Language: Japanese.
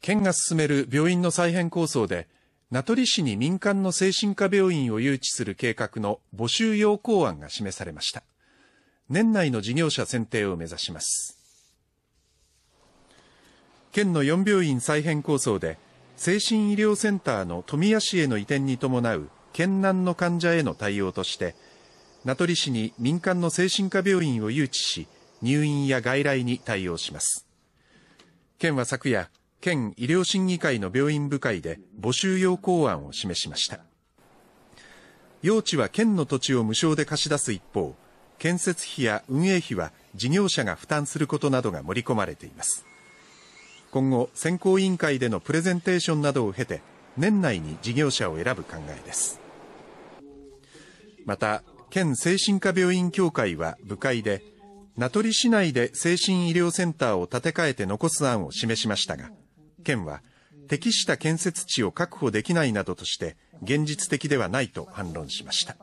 県が進める病院の再編構想で名取市に民間の精神科病院を誘致する計画の募集要項案が示されました年内の事業者選定を目指します県の4病院再編構想で精神医療センターの富谷市への移転に伴う県南の患者への対応として名取市に民間の精神科病院を誘致し入院や外来に対応します県は昨夜県医療審議会の病院部会で募集要項案を示しました用地は県の土地を無償で貸し出す一方建設費や運営費は事業者が負担することなどが盛り込まれています今後選考委員会でのプレゼンテーションなどを経て年内に事業者を選ぶ考えですまた県精神科病院協会は部会で名取市内で精神医療センターを建て替えて残す案を示しましたが県は適した建設地を確保できないなどとして現実的ではないと反論しました。